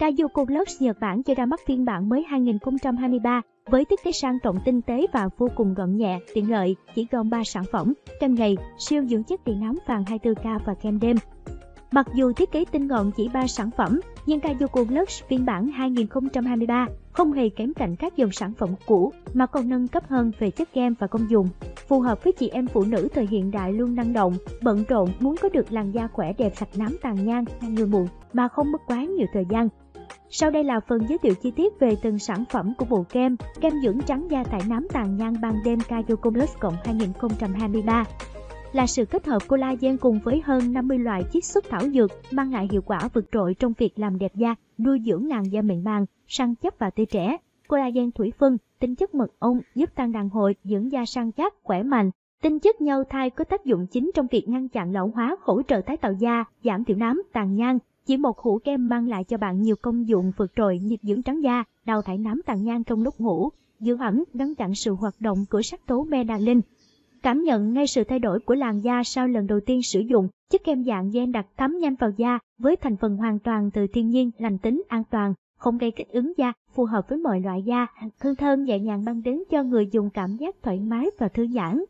Radio Colox Nhật Bản cho ra mắt phiên bản mới 2023 với thiết kế sang trọng tinh tế và vô cùng gọn nhẹ, tiện lợi, chỉ gồm 3 sản phẩm, kem ngày, siêu dưỡng chất điện nóng vàng 24K và kem đêm. Mặc dù thiết kế tinh gọn chỉ 3 sản phẩm, nhưng Kayuko Lux phiên bản 2023 không hề kém cạnh các dòng sản phẩm cũ mà còn nâng cấp hơn về chất kem và công dụng. Phù hợp với chị em phụ nữ thời hiện đại luôn năng động, bận rộn muốn có được làn da khỏe đẹp sạch nám tàn nhang, ngăn người mụn mà không mất quá nhiều thời gian. Sau đây là phần giới thiệu chi tiết về từng sản phẩm của bộ kem Kem dưỡng trắng da tại nám tàn nhang ban đêm Kayoko Plus Cộng 2023 là sự kết hợp collagen cùng với hơn 50 loại chiết xuất thảo dược mang lại hiệu quả vượt trội trong việc làm đẹp da, nuôi dưỡng làn da mịn màng, săn chắc và tươi trẻ. Collagen thủy phân, tinh chất mật ong giúp tăng đàn hồi, dưỡng da săn chắc, khỏe mạnh. Tinh chất nhau thai có tác dụng chính trong việc ngăn chặn lão hóa, hỗ trợ tái tạo da, giảm thiểu nám, tàn nhang, chỉ một hũ kem mang lại cho bạn nhiều công dụng vượt trội như dưỡng trắng da, đào thải nám tàn nhang trong lúc ngủ, giữ ẩm, ngăn chặn sự hoạt động của sắc tố melanin. Cảm nhận ngay sự thay đổi của làn da sau lần đầu tiên sử dụng, chiếc kem dạng gen đặc thấm nhanh vào da với thành phần hoàn toàn từ thiên nhiên, lành tính, an toàn, không gây kích ứng da, phù hợp với mọi loại da, hương thơm nhẹ nhàng mang đến cho người dùng cảm giác thoải mái và thư giãn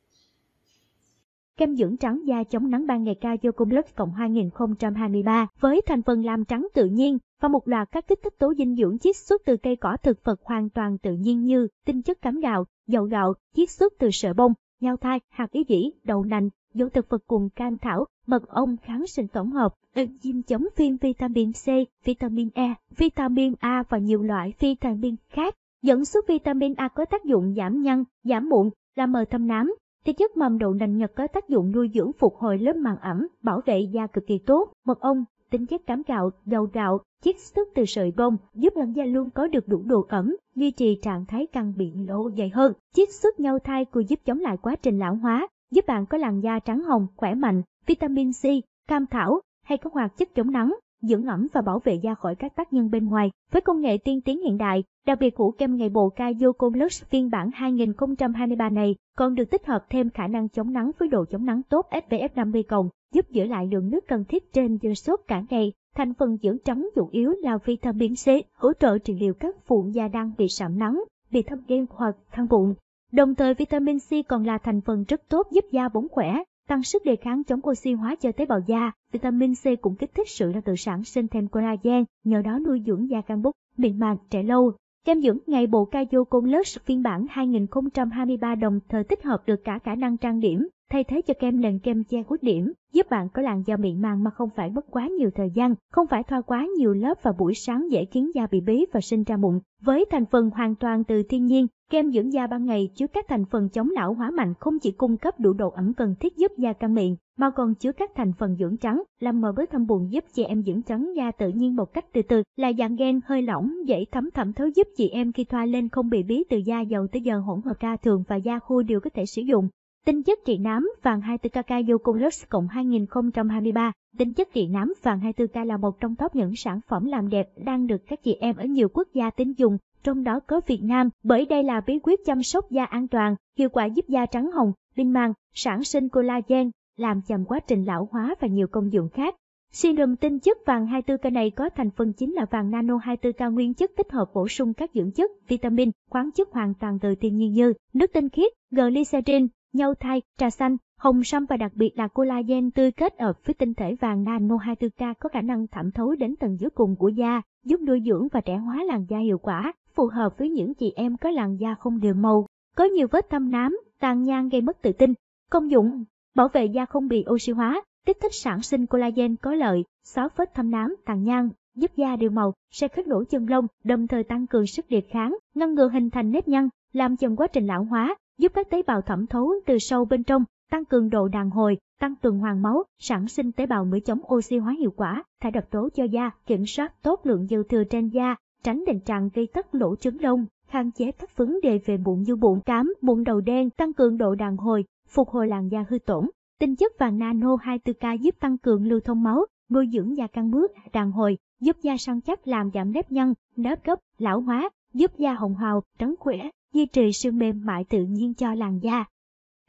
kem dưỡng trắng da chống nắng ban ngày cao do Kayo Plus Cộng 2023 với thành phần làm trắng tự nhiên và một loạt các kích thích tố dinh dưỡng chiết xuất từ cây cỏ thực vật hoàn toàn tự nhiên như tinh chất cám gạo, dầu gạo, chiết xuất từ sợi bông, nhau thai, hạt ý dĩ, đậu nành, dầu thực vật cùng cam thảo, mật ong kháng sinh tổng hợp, enzyme chống viêm vitamin C, vitamin E, vitamin A và nhiều loại vitamin khác. Dẫn xuất vitamin A có tác dụng giảm nhăn, giảm mụn, làm mờ thâm nám, thì chất mầm đậu nành nhật có tác dụng nuôi dưỡng phục hồi lớp màng ẩm, bảo vệ da cực kỳ tốt. Mật ong, tính chất cám gạo, dầu gạo, chiết xuất từ sợi bông, giúp làn da luôn có được đủ độ ẩm, duy trì trạng thái căng biển lỗ dày hơn. Chiết xuất nhau thai cùi giúp chống lại quá trình lão hóa, giúp bạn có làn da trắng hồng, khỏe mạnh, vitamin C, cam thảo hay các hoạt chất chống nắng dưỡng ẩm và bảo vệ da khỏi các tác nhân bên ngoài. Với công nghệ tiên tiến hiện đại, đặc biệt củ kem ngày bộ Kayoko Lux phiên bản 2023 này còn được tích hợp thêm khả năng chống nắng với độ chống nắng tốt SPF 50 cộng, giúp giữ lại lượng nước cần thiết trên do suốt cả ngày. Thành phần dưỡng trắng chủ yếu là vitamin C, hỗ trợ trị liệu các phụ da đang bị sạm nắng, bị thâm đen hoặc thăng bụng. Đồng thời vitamin C còn là thành phần rất tốt giúp da bóng khỏe, tăng sức đề kháng chống oxy hóa cho tế bào da. Vitamin C cũng kích thích sự ra tự sản sinh thêm collagen, nhờ đó nuôi dưỡng da căng bút, mịn màng, trẻ lâu. Kem dưỡng ngày bộ Kayo Conlux phiên bản 2023 đồng thời tích hợp được cả khả năng trang điểm, thay thế cho kem nền kem che khuyết điểm, giúp bạn có làn da mịn màng mà không phải mất quá nhiều thời gian, không phải thoa quá nhiều lớp vào buổi sáng dễ khiến da bị bí và sinh ra mụn. Với thành phần hoàn toàn từ thiên nhiên, kem dưỡng da ban ngày chứa các thành phần chống lão hóa mạnh không chỉ cung cấp đủ độ ẩm cần thiết giúp da căng miệng, mà còn chứa các thành phần dưỡng trắng, làm mờ bớt thâm buồn giúp chị em dưỡng trắng da tự nhiên một cách từ từ, là dạng gen hơi lỏng, dễ thấm thẩm thấu giúp chị em khi thoa lên không bị bí từ da dầu tới giờ hỗn hợp ra thường và da khô đều có thể sử dụng tinh chất trị nám vàng 24K Yoculus cộng 2023 tinh chất trị nám vàng 24K là một trong top những sản phẩm làm đẹp đang được các chị em ở nhiều quốc gia tin dùng, trong đó có Việt Nam, bởi đây là bí quyết chăm sóc da an toàn, hiệu quả giúp da trắng hồng, linh mang, sản sinh collagen, làm chậm quá trình lão hóa và nhiều công dụng khác. Serum tinh chất vàng 24K này có thành phần chính là vàng nano 24K nguyên chất tích hợp bổ sung các dưỡng chất, vitamin, khoáng chất hoàn toàn từ thiên nhiên như nước tinh khiết, glycerin, nhau thai, trà xanh, hồng sâm và đặc biệt là collagen tươi kết hợp với tinh thể vàng nano 24K có khả năng thẩm thấu đến tầng dưới cùng của da, giúp nuôi dưỡng và trẻ hóa làn da hiệu quả, phù hợp với những chị em có làn da không đều màu, có nhiều vết thâm nám, tàn nhang gây mất tự tin. Công dụng, bảo vệ da không bị oxy hóa, kích thích sản sinh collagen có lợi, xóa vết thâm nám, tàn nhang, giúp da đều màu, sẽ khích nổ chân lông, đồng thời tăng cường sức đề kháng, ngăn ngừa hình thành nếp nhăn, làm chậm quá trình lão hóa, giúp các tế bào thẩm thấu từ sâu bên trong, tăng cường độ đàn hồi, tăng tuần hoàn máu, sản sinh tế bào mới chống oxy hóa hiệu quả, thải độc tố cho da, kiểm soát tốt lượng dư thừa trên da, tránh tình trạng gây tắc lỗ trứng lông, hạn chế các vấn đề về bụng như bụng cám, bụng đầu đen, tăng cường độ đàn hồi, phục hồi làn da hư tổn. Tinh chất vàng nano 24K giúp tăng cường lưu thông máu, nuôi dưỡng da căng bước, đàn hồi, giúp da săn chắc làm giảm nếp nhăn, nếp gấp, lão hóa, giúp da hồng hào, trắng khỏe, duy trì sự mềm mại tự nhiên cho làn da.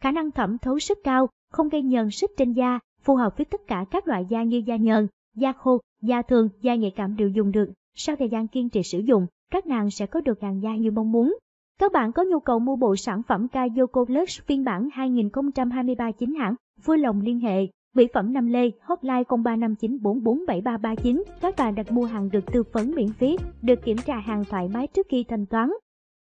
Khả năng thẩm thấu sức cao, không gây nhờn sức trên da, phù hợp với tất cả các loại da như da nhờn, da khô, da thường, da nhạy cảm đều dùng được. Sau thời gian kiên trì sử dụng, các nàng sẽ có được làn da như mong muốn. Các bạn có nhu cầu mua bộ sản phẩm Kayoko Lux phiên bản 2023 chính hãng, vui lòng liên hệ. Mỹ phẩm Nam Lê, hotline 0359447339. Các bạn đặt mua hàng được tư vấn miễn phí, được kiểm tra hàng thoải mái trước khi thanh toán.